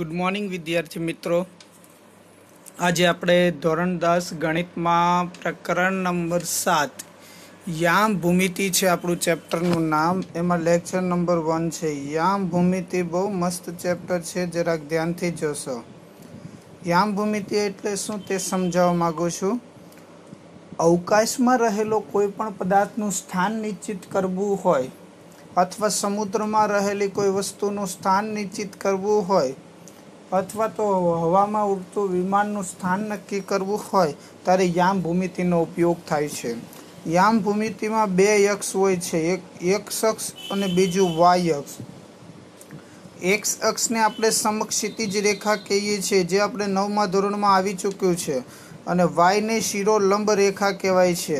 good morning વિદ્યાર્થી મિત્રો આજે આપણે ધોરણ દસ ગણિતમાં પ્રકરણ નંબર સાત યામ ભૂમિતિ છે આપણું ચેપ્ટરનું નામ એમાં લેક્ચર નંબર વન છે યામ ભૂમિતિ બહુ મસ્ત ચેપ્ટર છે જરાક ધ્યાનથી જોશો યામ ભૂમિતિ એટલે શું તે સમજાવવા માગું છું અવકાશમાં રહેલો કોઈ પણ પદાર્થનું સ્થાન નિશ્ચિત કરવું હોય અથવા સમુદ્રમાં રહેલી કોઈ વસ્તુનું સ્થાન નિશ્ચિત કરવું હોય અથવા તો હવામાં ઉડતું વિમાનનું સ્થાન નક્કી કરવું હોય ત્યારે યામ ભૂમિતિનો ઉપયોગ થાય છે યામ ભૂમિતિમાં બે યક્ષ હોય છે એક એક શખ્સ અને બીજું વાય અક્ષ એક્સ અક્ષને આપણે સમક્ષ ક્ષિતિજ રેખા કહીએ છીએ જે આપણે નવમા ધોરણમાં આવી ચૂક્યું છે અને વાયને શિરો લંબ રેખા કહેવાય છે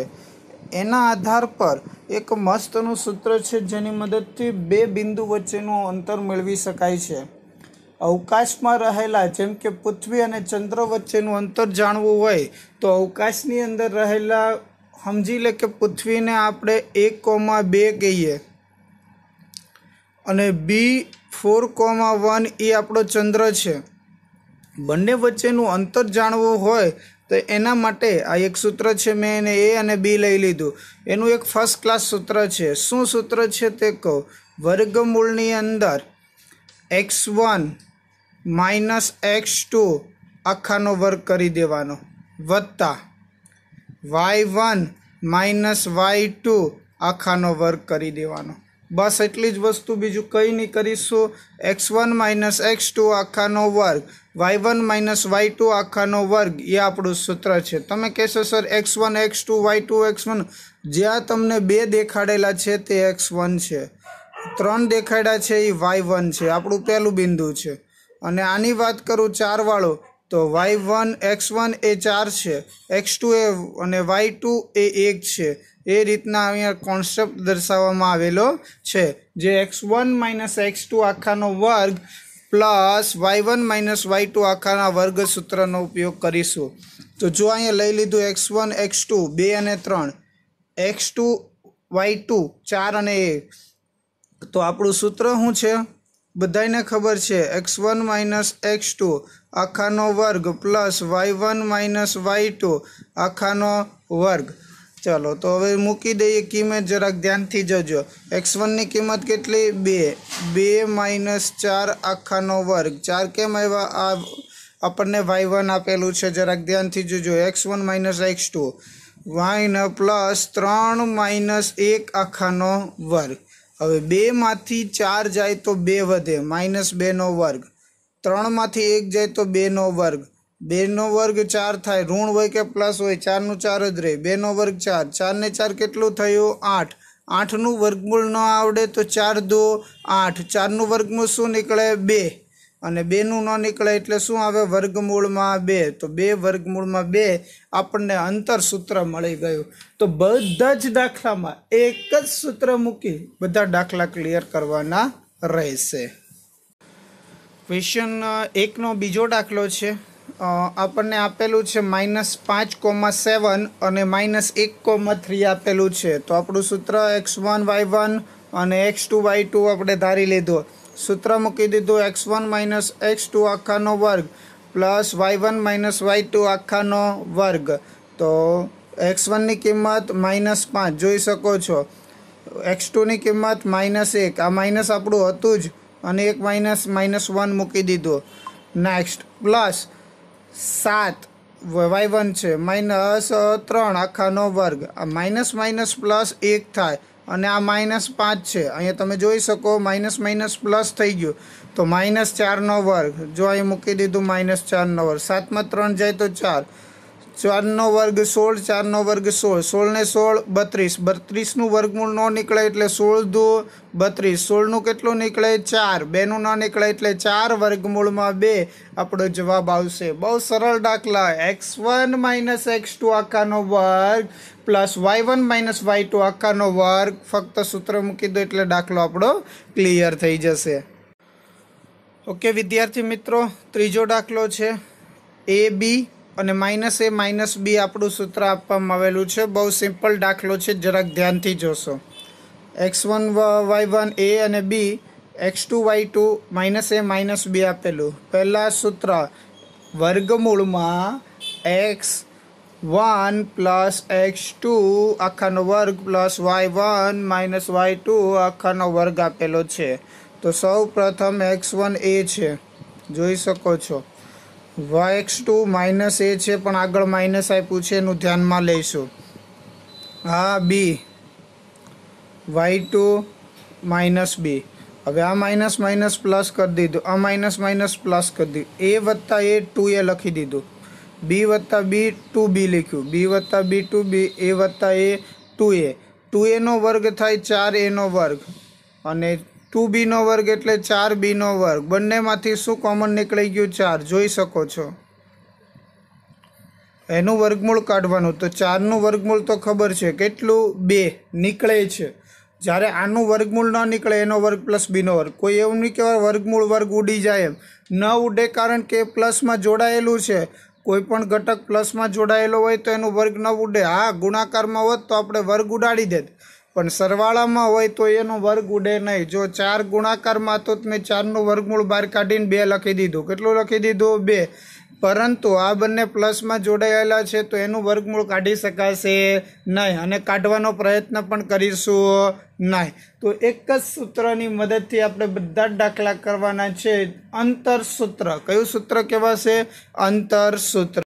એના આધાર પર એક મસ્તનું સૂત્ર છે જેની મદદથી બે બિંદુ વચ્ચેનું અંતર મેળવી શકાય છે અવકાશમાં રહેલા જેમ કે પૃથ્વી અને ચંદ્ર વચ્ચેનું અંતર જાણવું હોય તો અવકાશની અંદર રહેલા સમજી લે કે પૃથ્વીને આપણે એક કોમા બે કહીએ અને બી ફોર કોમા વન એ આપણો ચંદ્ર છે બંને વચ્ચેનું અંતર જાણવું હોય તો એના માટે આ એક સૂત્ર છે મેં એને એ અને બી લઈ લીધું એનું એક ફર્સ્ટ ક્લાસ સૂત્ર છે શું સૂત્ર છે તે કહો વર્ગમૂળની અંદર X one minus x two આખાનો વર્ગ કરી દેવાનો વત્તા Y one minus Y two આખાનો વર્ગ કરી દેવાનો બસ એટલી જ વસ્તુ બીજું કંઈ નહીં કરીશું X one minus x two આખાનો વર્ગ Y one minus Y two આખાનો વર્ગ એ આપણું સૂત્ર છે તમે કહેશો sir X one X two Y two X one જ્યાં તમને બે દેખાડેલા છે તે એક્સ વન છે ત્રણ દેખાડ્યા છે એ વાય વન છે આપણું પહેલું બિંદુ છે અને આની વાત કરું ચારવાળો તો વાય વન એક્સ વન એ ચાર છે એક્સ ટુ એ અને વાય ટુ એ એક છે એ રીતના અહીંયા કોન્સેપ્ટ દર્શાવવામાં આવેલો છે જે X one minus x two આખાનો વર્ગ plus Y one minus Y two આખાના વર્ગ સૂત્રનો ઉપયોગ કરીશું તો જો અહીંયા લઈ લીધું એક્સ વન એક્સ ટુ બે અને ત્રણ એક્સ ટુ વાય ટુ ચાર અને એક તો આપણું સૂત્ર શું છે બધાને ખબર છે X one minus x two આખાનો વર્ગ plus Y one minus Y two આખાનો વર્ગ ચાલો તો હવે મૂકી દઈએ કિંમત જરાક ધ્યાનથી જજો એક્સ વનની કિંમત કેટલી બે બે માઇનસ ચાર આખાનો વર્ગ ચાર કેમ આવ્યા આ આપણને વાય વન આપેલું છે જરાક ધ્યાનથી જોજો X one minus x two Y one plus ત્રણ માઇનસ એક આખાનો વર્ગ હવે બેમાંથી ચાર જાય તો બે વધે માઇનસ બેનો વર્ગ ત્રણમાંથી એક જાય તો બેનો વર્ગ બેનો વર્ગ ચાર થાય ઋણ હોય કે પ્લસ હોય ચારનું ચાર જ રહે બેનો વર્ગ ચાર ચારને ચાર કેટલું થયું આઠ આઠનું વર્ગમૂળ ન આવડે તો ચાર દો આઠ ચારનું વર્ગમૂળ શું નીકળે બે અને બેનું ન નીકળે એટલે શું આવે વર્ગમૂળમાં બે તો બે વર્ગમૂળમાં બે આપણને અંતર સૂત્ર મળી ગયું તો બધા જ દાખલામાં એક જ સૂત્ર મૂકી બધા દાખલા ક્લિયર કરવાના રહેશે ક્વેશ્ચન એકનો બીજો દાખલો છે આપણને આપેલું છે માઇનસ પાંચ કોમા સેવન અને માઇનસ એક કોમા થ્રી આપેલું છે તો આપણું સૂત્ર એક્સ વન વાય વન અને એક્સ ટુ વાય ટુ આપણે ધારી લીધું સૂત્ર મૂકી દીધું x one minus x two આખાનો વર્ગ plus Y one minus Y two આખાનો વર્ગ તો એક્સ વનની કિંમત માઇનસ પાંચ જોઈ શકો છો એક્સ ટુની કિંમત માઇનસ એક આ માઇનસ આપણું હતું જ અને એક માઇનસ માઇનસ વન મૂકી દીધું નેક્સ્ટ પ્લસ સાત વાય વન છે માઇનસ ત્રણ આખાનો વર્ગ આ માઇનસ માઇનસ પ્લસ એક થાય અને આ માઇનસ પાંચ છે અહીંયા તમે જોઈ શકો માઇનસ માઇનસ પ્લસ થઈ ગયું તો માઇનસ ચારનો વર્ગ જો અહીં મૂકી દીધું માઇનસ ચારનો વર્ગ સાતમાં ત્રણ જાય તો ચાર ચારનો વર્ગ સોળ ચારનો વર્ગ સોળ સોળને સોળ બત્રીસ બત્રીસનું વર્ગમૂળ ન નીકળે એટલે સોળ દો બત્રીસ સોળનું કેટલું નીકળે ચાર બેનું ન નીકળે એટલે ચાર વર્ગમૂળમાં બે આપણો જવાબ આવશે બહુ સરળ દાખલા X one minus x two આખાનો વર્ગ plus Y one minus Y two આખાનો વર્ગ ફક્ત સૂત્ર મૂકી દો એટલે દાખલો આપણો ક્લિયર થઈ જશે ઓકે વિદ્યાર્થી મિત્રો ત્રીજો દાખલો છે એ બી અને માઇનસ એ માઇનસ બી આપણું સૂત્ર આપવામાં આવેલું છે બહુ સિમ્પલ દાખલો છે જરાક ધ્યાનથી જોશો X one Y one A અને B X two Y two minus A minus B આપેલું પહેલાં સૂત્ર વર્ગમૂળમાં X one plus X two આખાનો વર્ગ plus Y one minus Y two આખાનો વર્ગ આપેલો છે તો સૌ પ્રથમ એક્સ વન એ છે જોઈ શકો છો Y X two minus A છે પણ આગળ માઇનસ આપ્યું છે એનું ધ્યાનમાં લઈશું હા B Y two minus B હવે આ માઇનસ માઇનસ પ્લસ કરી દીધું આ માઇનસ માઇનસ પ્લસ કરી દીધું એ વત્તા એ ટુ એ લખી દીધું બી વત્તા બી ટુ બી લખ્યું બી વત્તા બી ટુ બી એ વત્તા એ ટુ એ ટુ એનો વર્ગ થાય ચાર એનો વર્ગ અને ટુ બીનો વર્ગ એટલે ચાર બીનો વર્ગ બંનેમાંથી શું કોમન નીકળી ગયું ચાર જોઈ શકો છો એનું વર્ગમૂળ કાઢવાનું તો ચારનું વર્ગમૂળ તો ખબર છે કેટલું બે નીકળે છે જ્યારે આનું વર્ગમૂળ ન નીકળે એનો વર્ગ પ્લસ બીનો વર્ગ કોઈ એવું નહીં કહેવાય વર્ગમૂળ વર્ગ ઉડી જાય એમ ન ઉડે કારણ કે પ્લસમાં જોડાયેલું છે કોઈપણ ઘટક પ્લસમાં જોડાયેલો હોય તો એનું વર્ગ ન ઉડે હા ગુણાકારમાં હોત તો આપણે વર્ગ ઉડાડી દેત પણ સરવાળામાં હોય તો એનો વર્ગ ઉડે નહીં જો ચાર ગુણાકારમાં તો મેં ચારનું વર્ગમૂળ બહાર કાઢીને બે લખી દીધું કેટલું લખી દીધું બે પરંતુ આ બંને પ્લસમાં જોડાયેલા છે તો એનું વર્ગમૂળ કાઢી શકાશે નહીં અને કાઢવાનો પ્રયત્ન પણ કરીશું નહીં તો એક જ સૂત્રની મદદથી આપણે બધા જ દાખલા કરવાના છે અંતર સૂત્ર કયું સૂત્ર કહેવાશે અંતર સૂત્ર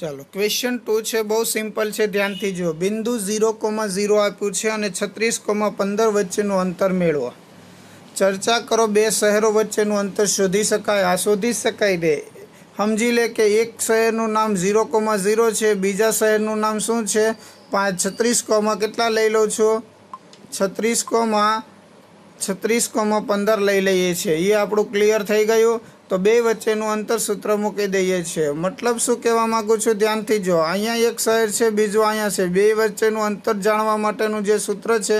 ચાલો ક્વેશ્ચન ટુ છે બહુ સિમ્પલ છે ધ્યાનથી જુઓ બિંદુ ઝીરો કોમા ઝીરો આપ્યું છે અને છત્રીસ કોમા પંદર વચ્ચેનું અંતર મેળવો ચર્ચા કરો બે શહેરો વચ્ચેનું અંતર શોધી શકાય આ શોધી શકાય ને સમજી લે કે એક શહેરનું નામ ઝીરો કોમા ઝીરો છે બીજા શહેરનું નામ શું છે પાંચ છત્રીસ કોમા કેટલા લઈ લઉં છો છત્રીસ કોમા છત્રીસ કોમા પંદર લઈ લઈએ છીએ એ આપણું ક્લિયર થઈ ગયું તો બે વચ્ચેનું અંતર સૂત્ર મૂકી દઈએ છીએ મતલબ શું કહેવા માગું છું ધ્યાનથી જો અહીંયા એક શહેર છે બીજું અહીંયા છે બે વચ્ચેનું અંતર જાણવા માટેનું જે સૂત્ર છે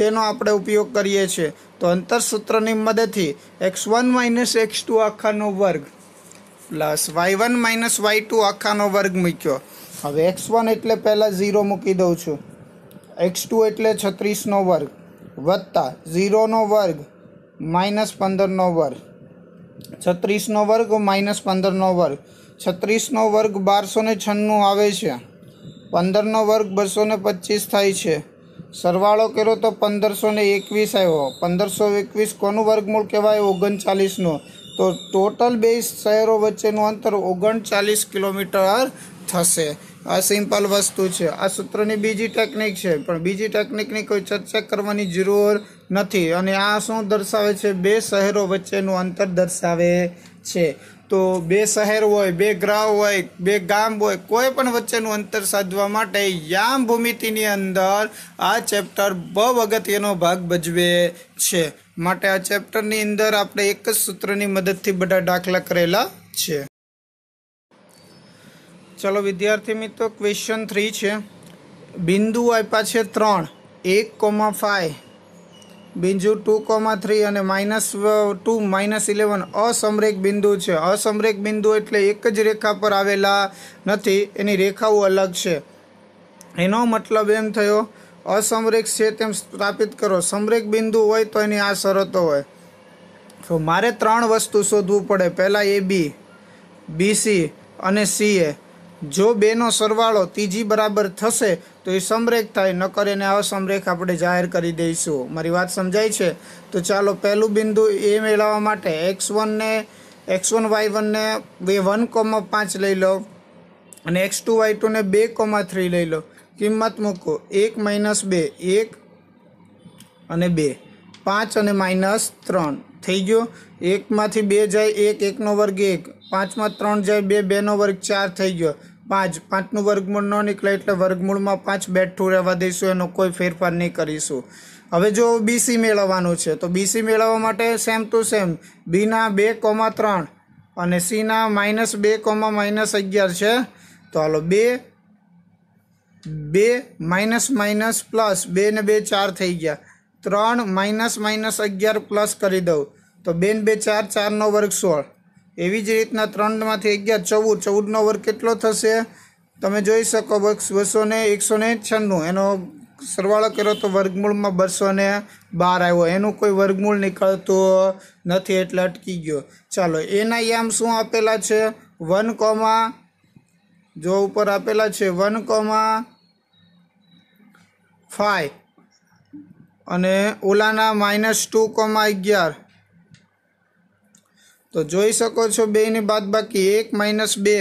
તેનો આપણે ઉપયોગ કરીએ છીએ તો અંતર સૂત્રની મદદથી X one minus x two આખાનો વર્ગ plus Y one minus Y two આખાનો વર્ગ મૂક્યો હવે એક્સ વન એટલે પહેલાં ઝીરો મૂકી દઉં છું એક્સ ટુ એટલે છત્રીસનો વર્ગ વત્તા ઝીરોનો વર્ગ માઇનસ પંદરનો વર્ગ છત્રીસનો વર્ગ માઇનસ પંદરનો વર્ગ છત્રીસનો વર્ગ બારસો ને છન્નું આવે છે પંદરનો વર્ગ બસો ને પચીસ થાય છે સરવાળો કર્યો તો પંદરસો ને એકવીસ આવ્યો પંદરસો એકવીસ કોનું વર્ગમૂળ કહેવાય ઓગણચાલીસનો તો ટોટલ બે શહેરો વચ્ચેનું અંતર ઓગણચાલીસ કિલોમીટર થશે આ સિમ્પલ વસ્તુ છે આ સૂત્રની બીજી ટેકનિક છે પણ બીજી ટેકનિકની કોઈ ચર્ચા કરવાની જરૂર નથી અને આ શું દર્શાવે છે બે શહેરો વચ્ચેનું અંતર દર્શાવે છે તો બે શહેર હોય બે ગ્રહ હોય બે ગામ હોય કોઈ પણ વચ્ચેનું અંતર સાધવા માટે યામ ભૂમિતિની અંદર આ ચેપ્ટર બહુ અગત્યનો ભાગ ભજવે છે માટે આ ચેપ્ટરની અંદર આપણે એક જ સૂત્રની મદદથી બધા દાખલા કરેલા છે ચલો વિદ્યાર્થી મિત્રો ક્વેશ્ચન થ્રી છે બિંદુ આપ્યા છે ત્રણ એક કોમા ફાઈવ બિંજુ ટુ કોમા થ્રી અને માઇનસ ટુ માઇનસ ઇલેવન અસમરેક બિંદુ છે અસમરેક બિંદુ એટલે એક જ રેખા પર આવેલા નથી એની રેખાઓ અલગ છે એનો મતલબ એમ થયો અસમરેક છે તેમ સ્થાપિત કરો સમરેક બિંદુ હોય તો એની આ શરતો હોય તો મારે ત્રણ વસ્તુ શોધવું પડે પહેલાં એ બી બીસી અને સીએ જો બેનો સરવાળો ત્રીજી બરાબર થશે તો એ સમરેખ થાય નકર એને અસમરેખ આપણે જાહેર કરી દઈશું મારી વાત સમજાય છે તો ચાલો પહેલું બિંદુ એ મેળવવા માટે એક્સ વનને એક્સ વન વાય વનને બે વન કોમા પાંચ લઈ લો અને એક્સ ટુ વાય ટુને બે કોમા થ્રી લઈ લો કિંમત મૂકો એક માઇનસ બે એક અને બે પાંચ અને માઇનસ ત્રણ થઈ ગયો એકમાંથી બે જાય એક એકનો વર્ગ એક પાંચમાં ત્રણ જાય બે બેનો વર્ગ ચાર થઈ ગયો પાંચ પાંચનું વર્ગમૂળ ન નીકળે એટલે વર્ગમૂળમાં પાંચ બેઠું રહેવા દઈશું એનો કોઈ ફેરફાર નહીં કરીશું હવે જો બીસી મેળવવાનું છે તો બીસી મેળવવા માટે સેમ ટુ સેમ બીના બે કોમા ત્રણ અને સીના માઇનસ બે કોમા માઇનસ અગિયાર છે તો હાલો બે બે માઇનસ માઇનસ પ્લસ બે ને બે ચાર થઈ ગયા ત્રણ માઇનસ માઇનસ અગિયાર પ્લસ કરી દઉં તો બે ને બે ચાર ચારનો વર્ગ સોળ એવી જ રીતના ત્રણમાંથી અગિયાર ચૌદ ચૌદનો વર્ગ કેટલો થશે તમે જોઈ શકો બસો ને એકસો ને છન્નું એનો સરવાળો કર્યો તો વર્ગમૂળમાં બસો ને બાર આવ્યો એનું કોઈ વર્ગમૂળ નીકળતું નથી એટલે અટકી ગયો ચાલો એના યામ શું આપેલા છે વન કોમા જો ઉપર આપેલા છે વન કોમા ફાઈવ અને ઓલાના માઇનસ ટુ કોમા અગિયાર તો જોઈ શકો છો બેની બાદ બાકી એક માઇનસ બે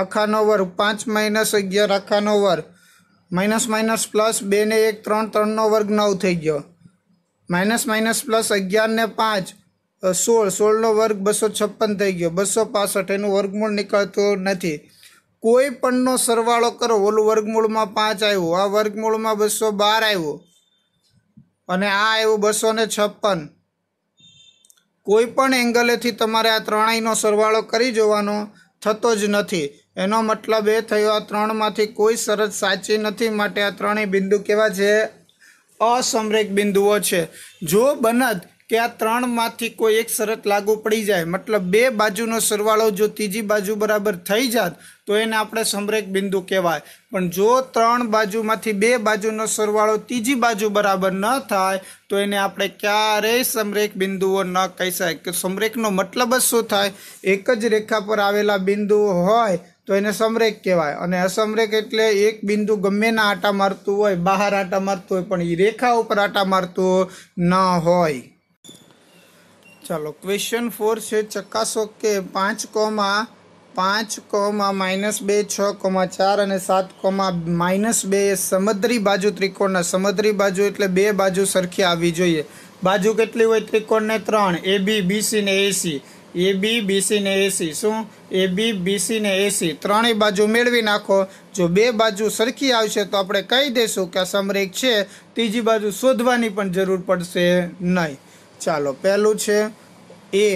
આખાનો વર્ગ પાંચ માઇનસ અગિયાર આખાનો વર્ગ માઇનસ માઇનસ પ્લસ બેને એક ત્રણ ત્રણનો વર્ગ નવ થઈ ગયો માઇનસ માઇનસ પ્લસ અગિયારને પાંચ સોળ સોળનો વર્ગ બસો છપ્પન થઈ ગયો બસો પાસઠ એનું વર્ગમૂળ નીકળતું નથી કોઈ પણનો સરવાળો કરો ઓલું વર્ગમૂળમાં પાંચ આવ્યું આ વર્ગમૂળમાં બસો બાર આવ્યું અને આ આવ્યું બસો ને છપ્પન કોઈ પણ એંગલેથી તમારે આ ત્રણેયનો સરવાળો કરી જોવાનો થતો જ નથી એનો મતલબ એ થયો આ ત્રણમાંથી કોઈ શરત સાચી નથી માટે આ ત્રણેય બિંદુ કેવા છે અસમરેક બિંદુઓ છે જો બનત કે આ ત્રણમાંથી કોઈ એક શરત લાગુ પડી જાય મતલબ બે બાજુનો સરવાળો જો ત્રીજી બાજુ બરાબર થઈ જાત તો એને આપણે સમરેક બિંદુ કહેવાય પણ જો ત્રણ બાજુમાંથી બે બાજુનો સરવાળો ત્રીજી બાજુ બરાબર ન થાય તો એને આપણે ક્યારેય સમરેક બિંદુઓ ન કહી શકાય કે સમરેકનો મતલબ જ શું થાય એક જ રેખા પર આવેલા બિંદુઓ હોય તો એને સમરેક કહેવાય અને અસમરેક એટલે એક બિંદુ ગમેના આટા મારતું હોય બહાર આટા મારતું હોય પણ એ રેખા ઉપર આટા મારતું ન હોય ચાલો ક્વેશ્ચન ફોર છે ચકાસો કે પાંચ કોમા પાંચ કોમા માઇનસ બે છ કોમા ચાર અને સાત કોમા માઇનસ બે એ સમદ્રી બાજુ ત્રિકોણના સમદ્રી બાજુ એટલે બે બાજુ સરખી આવવી જોઈએ બાજુ કેટલી હોય ત્રિકોણને ત્રણ એ બી બીસી ને એસી એ બી બીસી ને એસી શું એ બી બીસી ને એસી ત્રણેય બાજુ મેળવી નાખો જો બે બાજુ સરખી આવશે તો આપણે કહી દઈશું કે આ સમરેખ છે ત્રીજી બાજુ શોધવાની પણ જરૂર પડશે નહીં ચાલો પહેલું છે A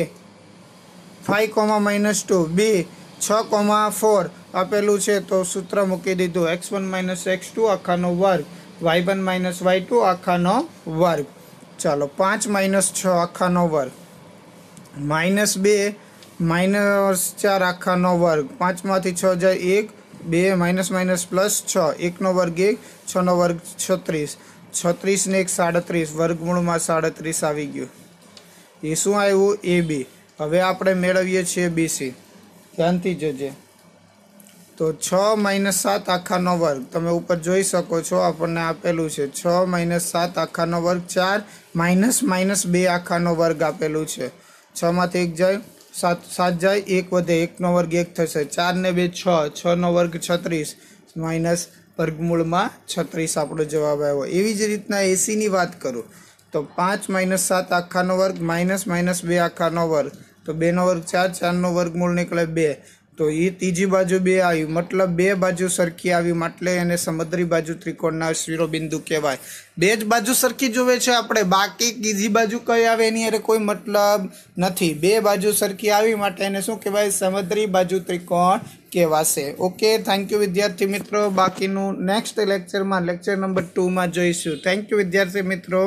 five comma minus two B છ કોમા ફોર આપેલું છે તો સૂત્ર મૂકી દીધું x one minus x two આખાનો વર્ગ Y one minus Y two આખાનો વર્ગ ચાલો પાંચ માઇનસ છ આખાનો વર્ગ માઇનસ બે માઇનસ ચાર આખાનો વર્ગ પાંચમાંથી છ જાય એક બે માઇનસ માઇનસ પ્લસ છ એકનો વર્ગ એક છનો વર્ગ છત્રીસ છત્રીસને એક સાડત્રીસ વર્ગમૂળમાં સાડત્રીસ આવી ગયું એ શું આવ્યું એ બી હવે આપણે મેળવીએ છીએ બીસી ધ્યાનથી જજે તો છ માઇનસ સાત આખાનો વર્ગ તમે ઉપર જોઈ શકો છો આપણને આપેલું છે છ માઇનસ સાત આખાનો વર્ગ ચાર માઇનસ માઇનસ બે આખાનો વર્ગ આપેલું છે છમાંથી એક જાય સાત સાત જાય એક વધે એકનો વર્ગ એક થશે ચારને બે છ છનો વર્ગ છત્રીસ માઇનસ વર્ગમૂળમાં છત્રીસ આપણો જવાબ આવ્યો એવી જ રીતના એસીની વાત કરું તો પાંચ માઇનસ સાત આખાનો વર્ગ માઇનસ માઇનસ બે આખાનો વર્ગ તો બેનો વર્ગ ચાર ચારનો વર્ગમૂળ નીકળે બે તો એ ત્રીજી બાજુ બે આવ્યું મતલબ બે બાજુ સરખી આવી એટલે એને સમદ્રી બાજુ ત્રિકોણના શિરોબિંદુ કહેવાય બે જ બાજુ સરખી જોવે છે આપણે બાકી બીજી બાજુ કઈ આવે એની અરે કોઈ મતલબ નથી બે બાજુ સરખી આવી માટે એને શું કહેવાય સમદ્રી બાજુ ત્રિકોણ કહેવાશે ઓકે થેન્ક યુ વિદ્યાર્થી મિત્રો બાકીનું નેક્સ્ટ લેક્ચરમાં લેક્ચર નંબર ટુમાં જોઈશું થેન્ક યુ વિદ્યાર્થી મિત્રો